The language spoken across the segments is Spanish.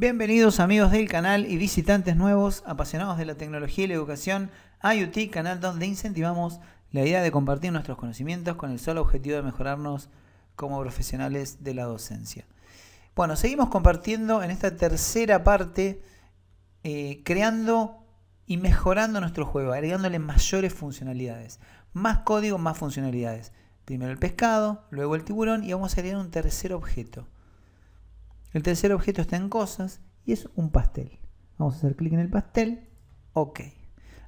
Bienvenidos amigos del canal y visitantes nuevos, apasionados de la tecnología y la educación, a IoT, canal donde incentivamos la idea de compartir nuestros conocimientos con el solo objetivo de mejorarnos como profesionales de la docencia. Bueno, seguimos compartiendo en esta tercera parte, eh, creando y mejorando nuestro juego, agregándole mayores funcionalidades. Más código, más funcionalidades. Primero el pescado, luego el tiburón y vamos a agregar un tercer objeto. El tercer objeto está en cosas y es un pastel. Vamos a hacer clic en el pastel. Ok.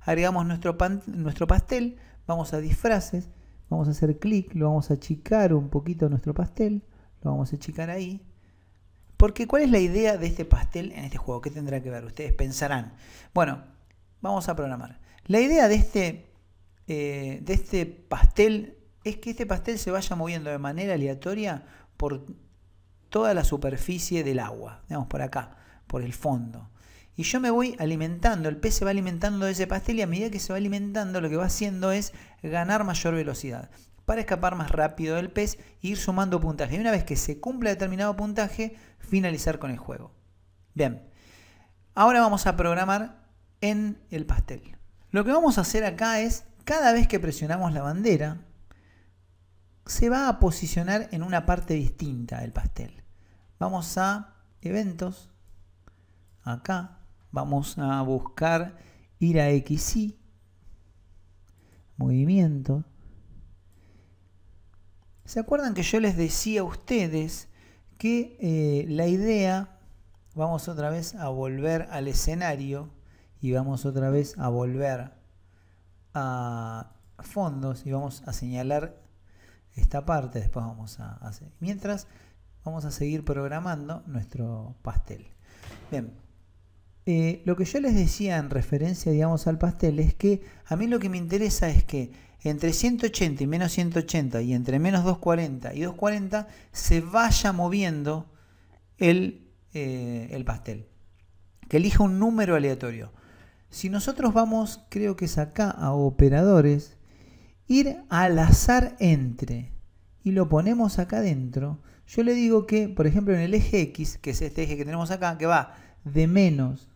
Agregamos nuestro, pastel. Vamos a disfraces. Vamos a hacer clic. Lo vamos a achicar un poquito nuestro pastel. Lo vamos a achicar ahí. Porque ¿cuál es la idea de este pastel en este juego? ¿Qué tendrá que ver? Ustedes pensarán. Bueno, vamos a programar. La idea de este, eh, de este pastel es que este pastel se vaya moviendo de manera aleatoria por toda la superficie del agua, digamos por acá, por el fondo. Y yo me voy alimentando, el pez se va alimentando de ese pastel y a medida que se va alimentando lo que va haciendo es ganar mayor velocidad para escapar más rápido del pez e ir sumando puntaje. Y una vez que se cumpla determinado puntaje, finalizar con el juego. Bien, ahora vamos a programar en el pastel. Lo que vamos a hacer acá es, cada vez que presionamos la bandera, se va a posicionar en una parte distinta del pastel. Vamos a eventos, acá, vamos a buscar ir a XY, movimiento. ¿Se acuerdan que yo les decía a ustedes que eh, la idea, vamos otra vez a volver al escenario y vamos otra vez a volver a fondos y vamos a señalar esta parte, después vamos a hacer. Mientras, vamos a seguir programando nuestro pastel. Bien, eh, lo que yo les decía en referencia, digamos, al pastel es que a mí lo que me interesa es que entre 180 y menos 180 y entre menos 240 y 240 se vaya moviendo el, eh, el pastel. Que elija un número aleatorio. Si nosotros vamos, creo que es acá, a operadores, ir al azar entre y lo ponemos acá adentro. yo le digo que, por ejemplo, en el eje X, que es este eje que tenemos acá, que va de menos,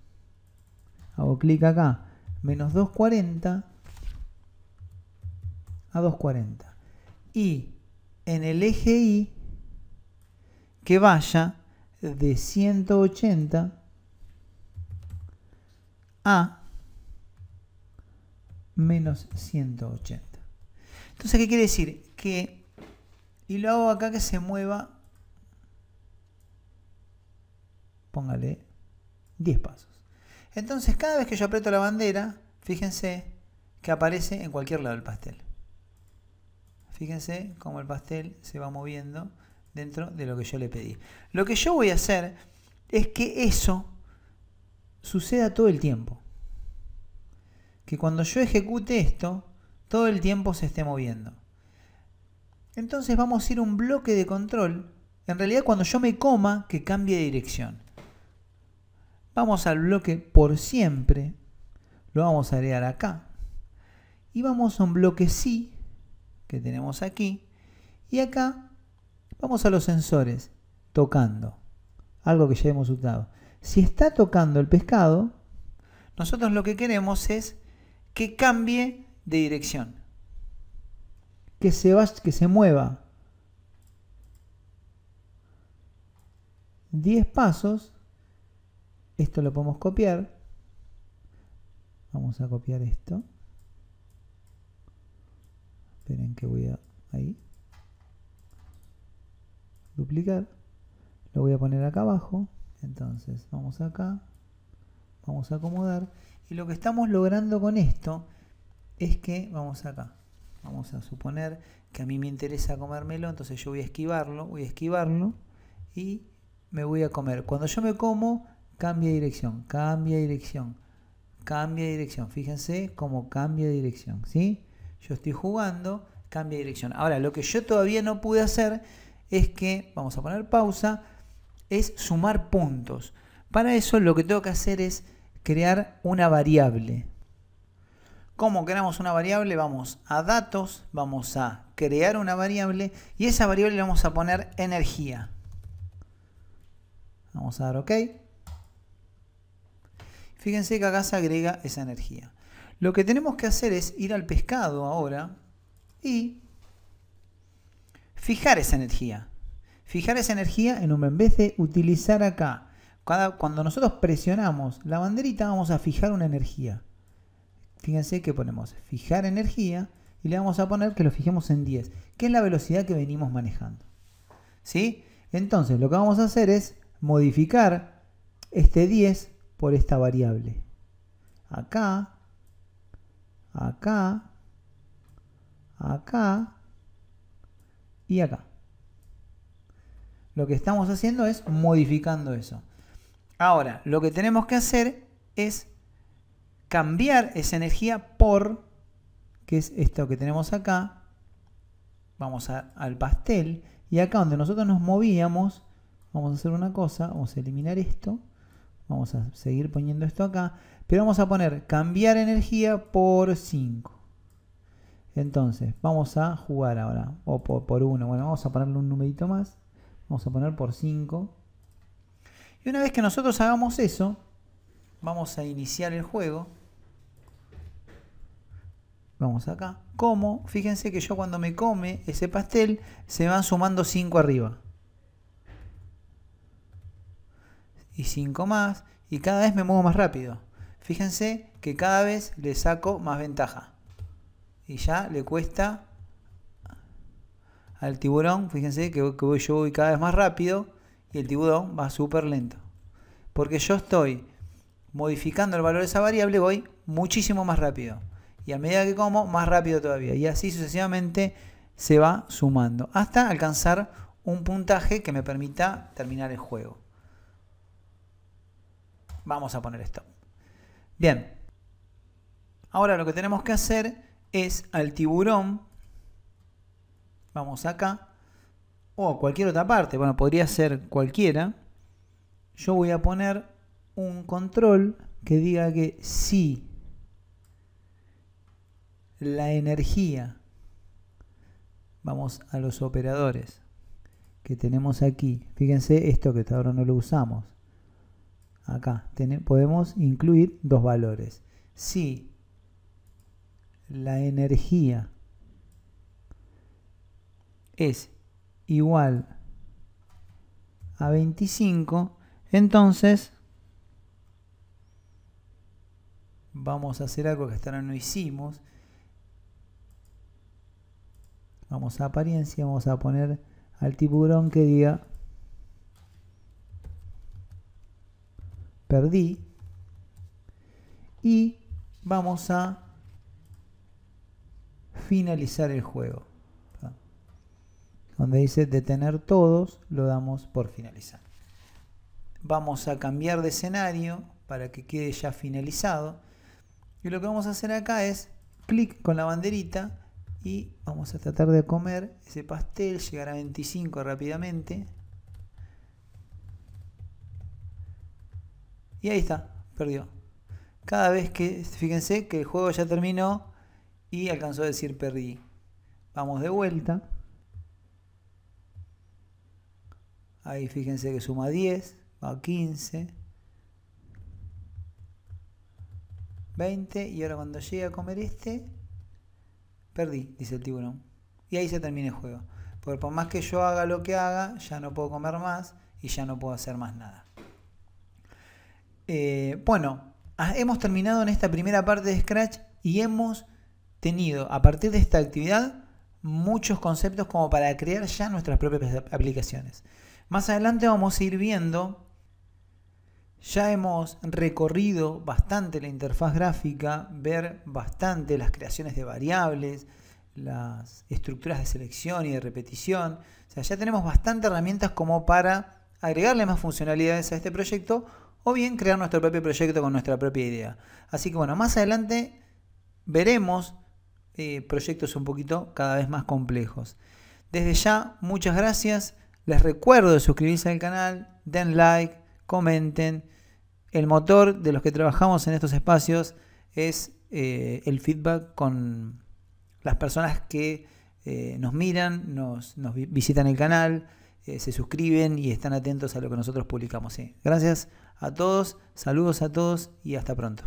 hago clic acá, menos 240 a 240. Y en el eje Y, que vaya de 180 a menos 180. Entonces, ¿qué quiere decir? Que, y lo hago acá que se mueva, póngale 10 pasos. Entonces, cada vez que yo aprieto la bandera, fíjense que aparece en cualquier lado el pastel. Fíjense cómo el pastel se va moviendo dentro de lo que yo le pedí. Lo que yo voy a hacer es que eso suceda todo el tiempo. Que cuando yo ejecute esto, todo el tiempo se esté moviendo. Entonces vamos a ir un bloque de control. En realidad cuando yo me coma, que cambie de dirección. Vamos al bloque por siempre. Lo vamos a agregar acá. Y vamos a un bloque sí, que tenemos aquí. Y acá vamos a los sensores, tocando. Algo que ya hemos usado. Si está tocando el pescado, nosotros lo que queremos es que cambie de dirección. Que se, va, que se mueva 10 pasos. Esto lo podemos copiar. Vamos a copiar esto. Esperen que voy a... Ahí. Duplicar. Lo voy a poner acá abajo. Entonces, vamos acá. Vamos a acomodar. Y lo que estamos logrando con esto es que, vamos acá, vamos a suponer que a mí me interesa comérmelo, entonces yo voy a esquivarlo, voy a esquivarlo y me voy a comer. Cuando yo me como, cambia dirección, cambia dirección, cambia dirección. Fíjense cómo cambia dirección, ¿sí? Yo estoy jugando, cambia dirección. Ahora, lo que yo todavía no pude hacer es que, vamos a poner pausa, es sumar puntos. Para eso lo que tengo que hacer es crear una variable, ¿Cómo creamos una variable? Vamos a datos, vamos a crear una variable y esa variable le vamos a poner energía. Vamos a dar OK. Fíjense que acá se agrega esa energía. Lo que tenemos que hacer es ir al pescado ahora y fijar esa energía. Fijar esa energía en un en vez de utilizar acá. cuando nosotros presionamos la banderita vamos a fijar una energía. Fíjense que ponemos fijar energía y le vamos a poner que lo fijemos en 10, que es la velocidad que venimos manejando. ¿Sí? Entonces lo que vamos a hacer es modificar este 10 por esta variable. Acá, acá, acá y acá. Lo que estamos haciendo es modificando eso. Ahora, lo que tenemos que hacer es cambiar esa energía por, que es esto que tenemos acá, vamos al pastel, y acá donde nosotros nos movíamos, vamos a hacer una cosa, vamos a eliminar esto, vamos a seguir poniendo esto acá, pero vamos a poner cambiar energía por 5. Entonces, vamos a jugar ahora, o por 1, bueno, vamos a ponerle un numerito más, vamos a poner por 5. Y una vez que nosotros hagamos eso, Vamos a iniciar el juego. Vamos acá. Como, fíjense que yo cuando me come ese pastel, se van sumando 5 arriba. Y 5 más. Y cada vez me muevo más rápido. Fíjense que cada vez le saco más ventaja. Y ya le cuesta al tiburón, fíjense que, yo voy cada vez más rápido y el tiburón va súper lento. Porque yo estoy modificando el valor de esa variable voy muchísimo más rápido. Y a medida que como, más rápido todavía. Y así sucesivamente se va sumando hasta alcanzar un puntaje que me permita terminar el juego. Vamos a poner esto Bien. Ahora lo que tenemos que hacer es al tiburón, vamos acá, o a cualquier otra parte, bueno, podría ser cualquiera, yo voy a poner un control que diga que si la energía, vamos a los operadores que tenemos aquí, fíjense esto que ahora no lo usamos, acá podemos incluir dos valores. Si la energía es igual a 25, entonces vamos a hacer algo que hasta ahora no hicimos. Vamos a apariencia, vamos a poner al tiburón que diga perdí y vamos a finalizar el juego. Donde dice detener todos, lo damos por finalizar. Vamos a cambiar de escenario para que quede ya finalizado. Y lo que vamos a hacer acá es clic con la banderita y vamos a tratar de comer ese pastel, llegar a 25 rápidamente. Y ahí está, perdió. Cada vez que, fíjense que el juego ya terminó y alcanzó a decir perdí. Vamos de vuelta. Ahí fíjense que suma 10, va a 15. 20 y ahora cuando llegue a comer este, perdí, dice el tiburón. Y ahí se termina el juego. Porque por más que yo haga lo que haga, ya no puedo comer más y ya no puedo hacer más nada. Eh, bueno, ah, hemos terminado en esta primera parte de Scratch y hemos tenido a partir de esta actividad muchos conceptos como para crear ya nuestras propias aplicaciones. Más adelante vamos a ir viendo ya hemos recorrido bastante la interfaz gráfica, ver bastante las creaciones de variables, las estructuras de selección y de repetición. O sea, ya tenemos bastantes herramientas como para agregarle más funcionalidades a este proyecto o bien crear nuestro propio proyecto con nuestra propia idea. Así que bueno, más adelante veremos eh, proyectos un poquito cada vez más complejos. Desde ya, muchas gracias. Les recuerdo de suscribirse al canal, den like, comenten el motor de los que trabajamos en estos espacios es eh, el feedback con las personas que eh, nos miran, nos, visitan el canal, eh, se suscriben y están atentos a lo que nosotros publicamos. Gracias a todos, saludos a todos y hasta pronto.